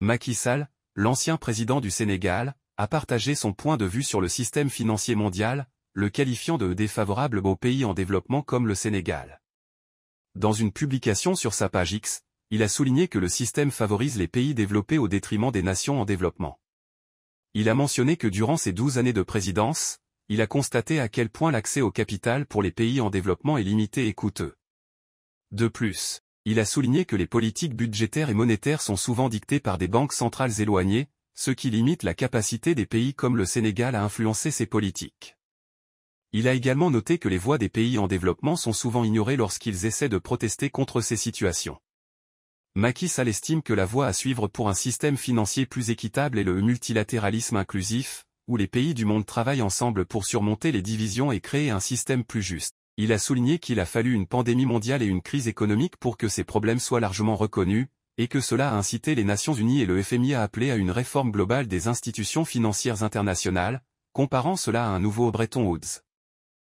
Macky Sall, l'ancien président du Sénégal, a partagé son point de vue sur le système financier mondial, le qualifiant de défavorable aux pays en développement comme le Sénégal. Dans une publication sur sa page X, il a souligné que le système favorise les pays développés au détriment des nations en développement. Il a mentionné que durant ses douze années de présidence, il a constaté à quel point l'accès au capital pour les pays en développement est limité et coûteux. De plus, il a souligné que les politiques budgétaires et monétaires sont souvent dictées par des banques centrales éloignées, ce qui limite la capacité des pays comme le Sénégal à influencer ces politiques. Il a également noté que les voix des pays en développement sont souvent ignorées lorsqu'ils essaient de protester contre ces situations. Macky Sall estime que la voie à suivre pour un système financier plus équitable est le multilatéralisme inclusif, où les pays du monde travaillent ensemble pour surmonter les divisions et créer un système plus juste il a souligné qu'il a fallu une pandémie mondiale et une crise économique pour que ces problèmes soient largement reconnus, et que cela a incité les Nations Unies et le FMI à appeler à une réforme globale des institutions financières internationales, comparant cela à un nouveau Bretton Woods.